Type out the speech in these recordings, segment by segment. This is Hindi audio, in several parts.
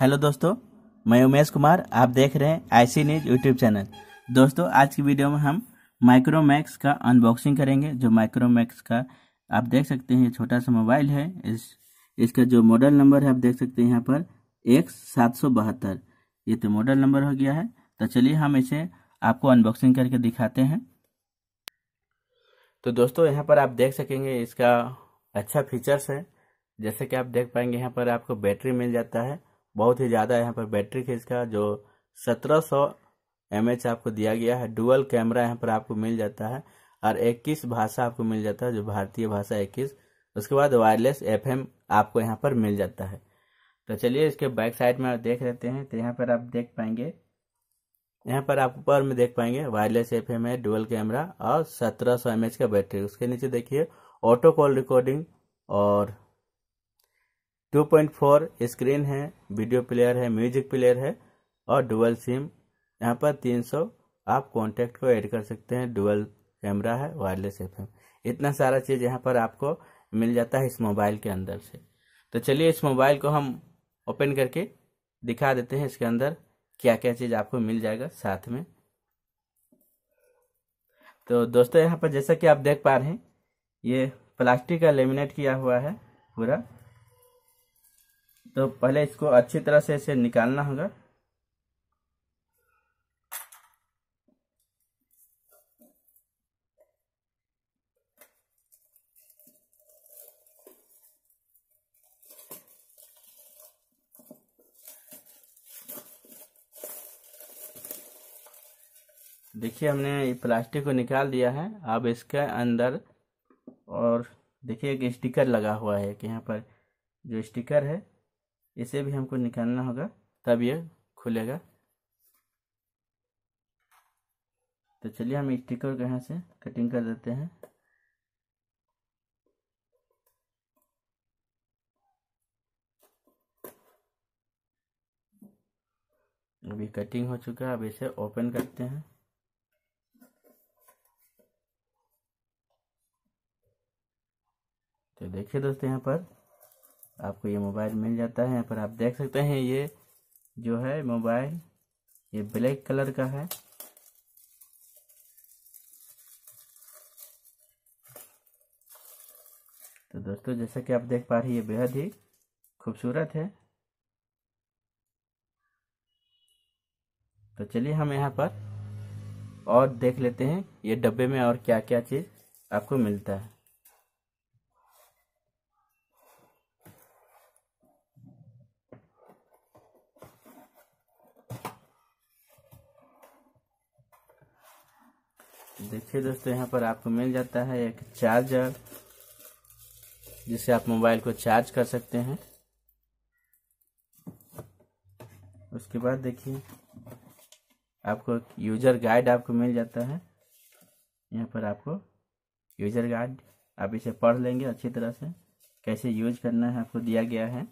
हेलो दोस्तों मैं उमेश कुमार आप देख रहे हैं आईसी न्यूज यूट्यूब चैनल दोस्तों आज की वीडियो में हम माइक्रोमैक्स का अनबॉक्सिंग करेंगे जो माइक्रोमैक्स का आप देख सकते हैं छोटा सा मोबाइल है इस इसका जो मॉडल नंबर है आप देख सकते हैं यहाँ पर एक सात सौ बहत्तर ये तो मॉडल नंबर हो गया है तो चलिए हम इसे आपको अनबॉक्सिंग करके दिखाते हैं तो दोस्तों यहाँ पर आप देख सकेंगे इसका अच्छा फीचर्स है जैसे कि आप देख पाएंगे यहाँ पर आपको बैटरी मिल जाता है बहुत ही ज़्यादा यहाँ पर बैटरी है इसका जो सत्रह सौ आपको दिया गया है डुअल कैमरा यहाँ पर आपको मिल जाता है और 21 भाषा आपको मिल जाता है जो भारतीय भाषा 21 उसके बाद वायरलेस एफ आपको यहाँ पर मिल जाता है तो चलिए इसके बैक साइड में आप देख लेते हैं तो यहाँ पर आप देख पाएंगे यहाँ पर आप ऊपर में देख पाएंगे वायरलेस एफ एम है डुअल कैमरा और सत्रह सौ एम एच का बैटरी उसके नीचे देखिए ऑटो कॉल रिकॉर्डिंग और 2.4 स्क्रीन है वीडियो प्लेयर है म्यूजिक प्लेयर है और डुअल सिम यहाँ पर 300 आप कॉन्टैक्ट को ऐड कर सकते हैं डुअल कैमरा है वायरलेस एफ इतना सारा चीज़ यहाँ पर आपको मिल जाता है इस मोबाइल के अंदर से तो चलिए इस मोबाइल को हम ओपन करके दिखा देते हैं इसके अंदर क्या क्या चीज़ आपको मिल जाएगा साथ में तो दोस्तों यहाँ पर जैसा कि आप देख पा रहे हैं ये प्लास्टिक का लेमिनेट किया हुआ है पूरा तो पहले इसको अच्छी तरह से इसे निकालना होगा देखिए हमने ये प्लास्टिक को निकाल दिया है अब इसके अंदर और देखिए एक स्टिकर लगा हुआ है कि यहाँ पर जो स्टिकर है इसे भी हमको निकालना होगा तब ये खुलेगा तो चलिए हम स्टिकर को यहाँ से कटिंग कर देते हैं अभी कटिंग हो चुका है अब इसे ओपन करते हैं तो देखिए दोस्तों यहाँ पर आपको ये मोबाइल मिल जाता है यहाँ पर आप देख सकते हैं ये जो है मोबाइल ये ब्लैक कलर का है तो दोस्तों जैसा कि आप देख पा रहे ये बेहद ही खूबसूरत है तो चलिए हम यहाँ पर और देख लेते हैं ये डब्बे में और क्या क्या चीज़ आपको मिलता है देखिए दोस्तों यहाँ पर आपको मिल जाता है एक चार्जर जिससे आप मोबाइल को चार्ज कर सकते हैं उसके बाद देखिए आपको यूजर गाइड आपको मिल जाता है यहाँ पर आपको यूजर गाइड आप इसे पढ़ लेंगे अच्छी तरह से कैसे यूज करना है आपको दिया गया है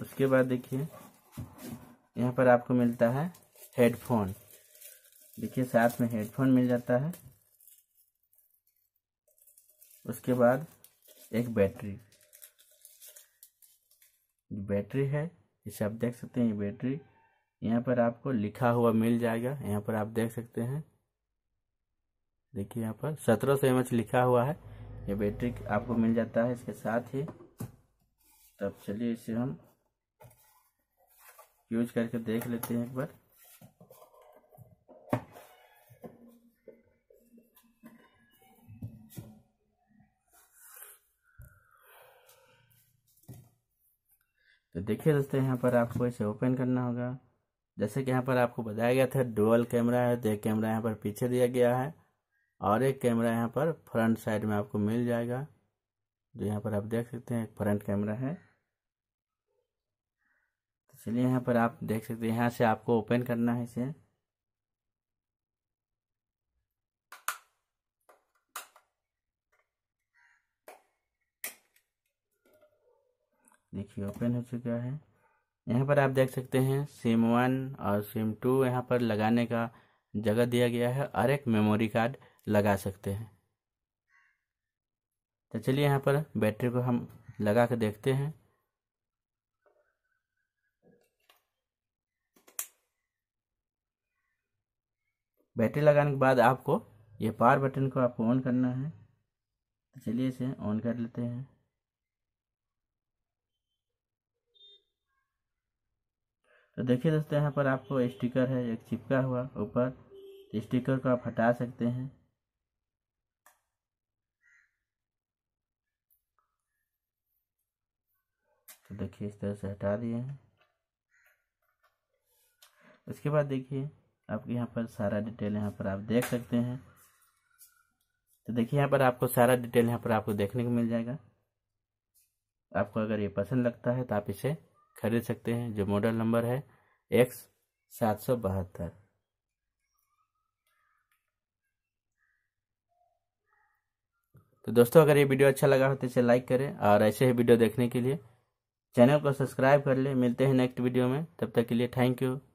उसके बाद देखिए यहाँ पर आपको मिलता है हेडफोन देखिए साथ में हेडफोन मिल जाता है उसके बाद एक बैटरी बैटरी है इसे आप देख सकते हैं ये बैटरी यहाँ पर आपको लिखा हुआ मिल जाएगा यहाँ पर आप देख सकते हैं देखिए यहाँ पर सत्रह सौ एम लिखा हुआ है ये बैटरी आपको मिल जाता है इसके साथ ही तब चलिए इसे हम यूज करके देख लेते हैं एक बार तो देखिए दोस्तों यहाँ पर आपको इसे ओपन करना होगा जैसे कि यहाँ पर आपको बताया गया था डुअल कैमरा है तो एक कैमरा यहाँ पर पीछे दिया गया है और एक कैमरा यहाँ पर फ्रंट साइड में आपको मिल जाएगा जो यहाँ पर आप देख सकते हैं एक फ्रंट कैमरा है चलिए यहाँ पर आप देख सकते हैं यहाँ से आपको ओपन करना है इसे देखिए ओपन हो चुका है यहाँ पर आप देख सकते हैं सिम वन और सिम टू यहाँ पर लगाने का जगह दिया गया है और एक मेमोरी कार्ड लगा सकते हैं तो चलिए यहाँ पर बैटरी को हम लगा कर देखते हैं बैटरी लगाने के बाद आपको ये पावर बटन को आपको ऑन करना है तो चलिए इसे ऑन कर लेते हैं तो देखिए दोस्तों यहाँ पर आपको स्टिकर है एक चिपका हुआ ऊपर तो स्टिकर को आप हटा सकते हैं तो देखिए इस तरह से हटा दिए हैं उसके बाद देखिए आपके यहाँ पर सारा डिटेल यहाँ पर आप देख सकते हैं तो देखिए यहाँ पर आपको सारा डिटेल यहाँ पर आपको देखने को मिल जाएगा आपको अगर ये पसंद लगता है तो आप इसे खरीद सकते हैं जो मॉडल नंबर है एक्स सात सौ बहत्तर तो दोस्तों अगर ये वीडियो अच्छा लगा हो तो इसे लाइक करें और ऐसे ही वीडियो देखने के लिए चैनल को सब्सक्राइब कर ले मिलते हैं नेक्स्ट वीडियो में तब तक के लिए थैंक यू